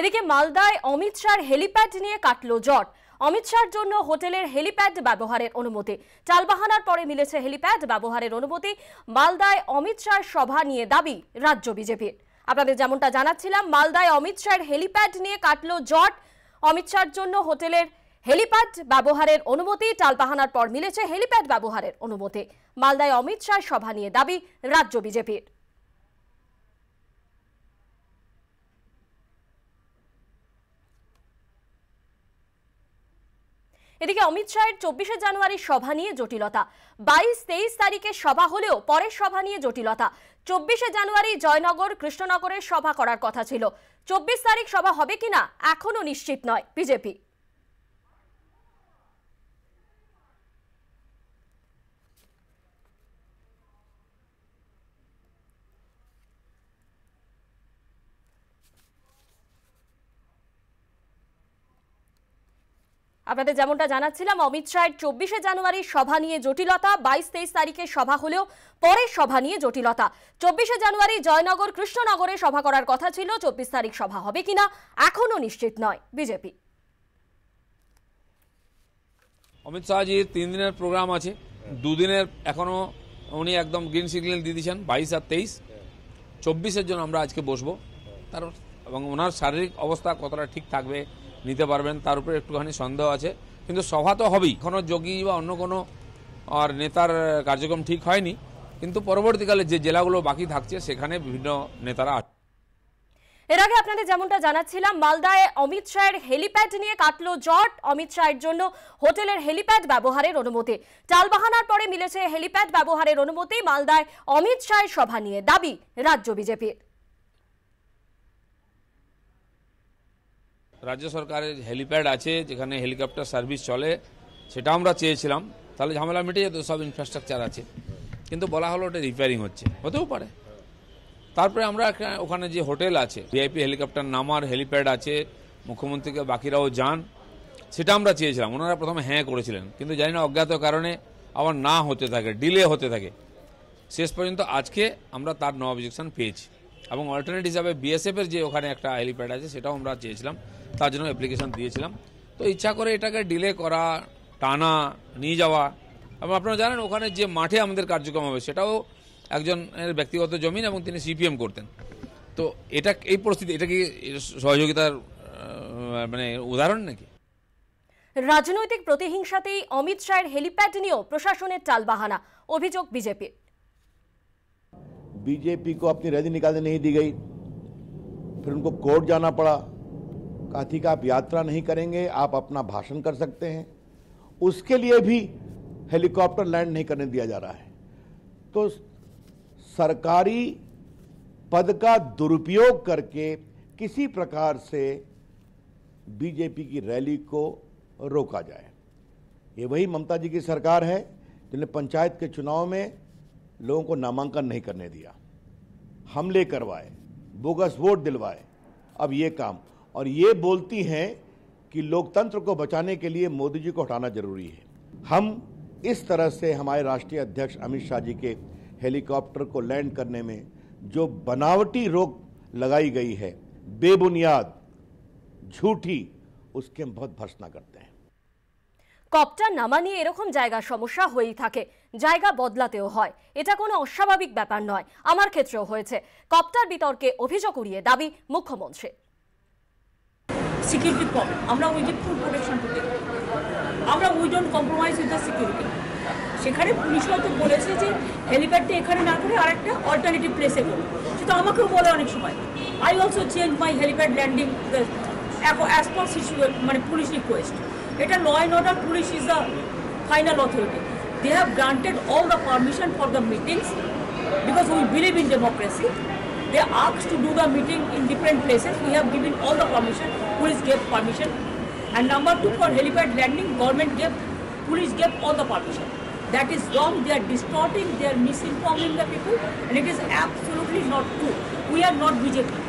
এদিকে মালদায় অমিত শাহর হেলিপ্যাড নিয়ে কাটল জট অমিত শাহর জন্য হোটেলের হেলিপ্যাড ব্যবহারের অনুমতি চালবাহানার পরে মিলেছে হেলিপ্যাড ব্যবহারের অনুমতি মালদায় অমিত শাহর সভা নিয়ে দাবি রাজ্য বিজেপির আপনাদের যেমনটা জানাচ্ছিলাম মালদায় অমিত শাহর হেলিপ্যাড নিয়ে কাটল জট অমিত শাহর জন্য হোটেলের হেলিপ্যাড ব্যবহারের অনুমতি টালবাহানার পর মিলেছে হেলিপ্যাড ব্যবহারের অনুমতি মালদায় অমিত শাহ সভা নিয়ে দাবি রাজ্য বিজেপির এদিকে অমিত শাহের চব্বিশে জানুয়ারির সভা নিয়ে জটিলতা বাইশ তেইশ তারিখে সভা হলেও পরের সভা নিয়ে জটিলতা চব্বিশে জানুয়ারি জয়নগর কৃষ্ণনগরের সভা করার কথা ছিল চব্বিশ তারিখ সভা হবে কিনা এখনও নিশ্চিত নয় বিজেপি আপনাদের যেমনটা জানাচ্ছিলাম অমিত শাহের চব্বিশে জানুয়ারি সভা নিয়ে জটিলতা বাইশ তেইশ তারিখে সভা হলেও পরের সভা নিয়ে জটিলতা চব্বিশে জানুয়ারি জয়নগর কৃষ্ণনগরে সভা করার কথা ছিল চব্বিশ তারিখ সভা হবে কিনা এখনও নিশ্চিত নয় বিজেপি অমিত শাহজির তিন দিনের প্রোগ্রাম আছে দুদিনের এখনও উনি একদম গ্রিন সিগন্যাল দিয়ে দিয়েছেন বাইশ আর তেইশ চব্বিশের জন্য আমরা আজকে বসবো তার এবং ওনার শারীরিক অবস্থা কতটা ঠিক থাকবে নিতে পারবেন তার উপরে একটুখানি সন্দেহ আছে কিন্তু সভা তো হবেই কোনো যোগী বা অন্য কোনো আর নেতার কার্যক্রম ঠিক হয়নি কিন্তু পরবর্তীকালে যে জেলাগুলো বাকি থাকছে সেখানে বিভিন্ন নেতারা এর আগে আপনাদের যেমনটা জানাচ্ছিলাম মালদায় অমিত শাহের হেলিপ্যাড নিয়ে কাটলো জট অমিত শাহের জন্য হোটেলের হেলিপ্যাড ব্যবহারের অনুমতি চালবাহানার পরে মিলেছে হেলিপ্যাড ব্যবহারের অনুমতি মালদায় অমিত শাহের সভা নিয়ে দাবি রাজ্য বিজেপির রাজ্য সরকারের হেলিপ্যাড আছে যেখানে হেলিকপ্টার সার্ভিস চলে সেটা আমরা চেয়েছিলাম তাহলে ঝামেলা মিটে যেত সব ইনফ্রাস্ট্রাকচার আছে কিন্তু বলা হলো ওটা রিপেয়ারিং হচ্ছে হতেও পারে তারপরে আমরা ওখানে যে হোটেল আছে ভিআইপি হেলিকপ্টার নামার হেলিপ্যাড আছে মুখ্যমন্ত্রীকে বাকিরাও যান সেটা আমরা চেয়েছিলাম ওনারা প্রথমে হ্যাঁ করেছিলেন কিন্তু জানি না অজ্ঞাত কারণে আবার না হতে থাকে ডিলে হতে থাকে শেষ পর্যন্ত আজকে আমরা তার নো অবজেকশন পেয়েছি এবং অল্টারনেট হিসাবে বিএসএফের যে ওখানে একটা হেলিপ্যাড আছে সেটাও আমরা চেয়েছিলাম তার জন্য অ্যাপ্লিকেশান দিয়েছিলাম তো ইচ্ছা করে এটাকে ডিলে করা টানা নিয়ে যাওয়া এবং আপনারা জানেন ওখানে যে মাঠে আমাদের কার্যক্রম হবে সেটাও একজন ব্যক্তিগত জমিন এবং তিনি সিপিএম করতেন তো এটা এই পরিস্থিতি এটা কি সহযোগিতার মানে উদাহরণ নাকি রাজনৈতিক প্রতিহিংসাতেই অমিত শাহের হেলিপ্যাড নিয়েও প্রশাসনের টালবাহানা অভিযোগ বিজেপির बीजेपी को अपनी रैली निकालने नहीं दी गई फिर उनको कोर्ट जाना पड़ा कहा थी कि आप यात्रा नहीं करेंगे आप अपना भाषण कर सकते हैं उसके लिए भी हेलीकॉप्टर लैंड नहीं करने दिया जा रहा है तो सरकारी पद का दुरुपयोग करके किसी प्रकार से बीजेपी की रैली को रोका जाए ये वही ममता जी की सरकार है जिन्हें पंचायत के चुनाव में लोगों को नामांकन नहीं करने दिया हमले करवाए बोगस वोट दिलवाए अब ये काम और ये बोलती हैं कि लोकतंत्र को बचाने के लिए मोदी जी को हटाना जरूरी है हम इस तरह से हमारे राष्ट्रीय अध्यक्ष अमित शाह जी के हेलीकॉप्टर को लैंड करने में जो बनावटी रोक लगाई गई है बेबुनियाद झूठी उसके हम बहुत भर्सना करते हैं কপটা নামা নিয়ে এরকম জায়গার সমস্যা হয়েই থাকে জায়গা বদলাতেও হয় এটা কোনো অস্বাভাবিক ব্যাপার নয় আমার ক্ষেত্রেও হয়েছে কপ্টার বিতর্কে অভিযোগ উড়িয়ে দাবি মুখ্যমন্ত্রী সিকিউরিটি প্রবলেম আমরা ওই ফুল প্রোটেকশন আমরা we don't compromise with the security সেখানে পুলিশ হয়তো বলেছে যে হেলিপ্যাডটি এখানে না করে আর একটা অল্টারনেটিভ প্লেসে করুন সেটা আমাকেও বলে অনেক সময় I also change my helipad landing as per মানে police request. a law and order police is the final authority. They have granted all the permission for the meetings because we believe in democracy. They asked to do the meeting in different places. We have given all the permission. Police gave permission. And number two, for helipad landing, government gave, police gave all the permission. That is wrong. They are distorting. They are misinforming the people. And it is absolutely not true. We are not BJP.